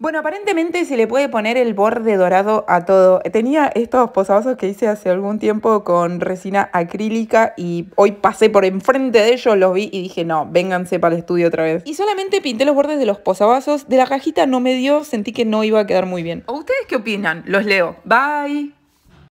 Bueno, aparentemente se le puede poner el borde dorado a todo. Tenía estos posavasos que hice hace algún tiempo con resina acrílica y hoy pasé por enfrente de ellos, los vi y dije, no, vénganse para el estudio otra vez. Y solamente pinté los bordes de los posavasos. De la cajita no me dio, sentí que no iba a quedar muy bien. ustedes qué opinan? Los leo. Bye.